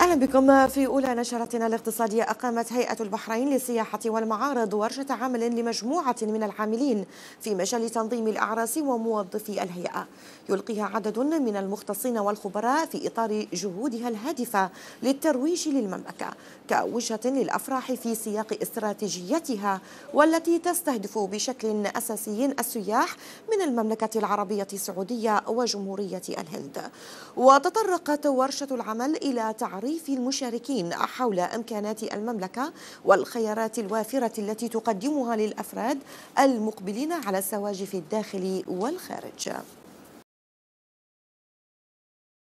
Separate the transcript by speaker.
Speaker 1: أهلا بكم في أولى نشرتنا الاقتصادية أقامت هيئة البحرين للسياحة والمعارض ورشة عمل لمجموعة من العاملين في مجال تنظيم الأعراس وموظفي الهيئة يلقيها عدد من المختصين والخبراء في إطار جهودها الهادفة للترويج للمملكة كوجهة للأفراح في سياق استراتيجيتها والتي تستهدف بشكل أساسي السياح من المملكة العربية السعودية وجمهورية الهند وتطرقت ورشة العمل إلى تعريف تعريف المشاركين حول امكانات المملكه والخيارات الوافره التي تقدمها للافراد المقبلين على السواجف الداخل والخارج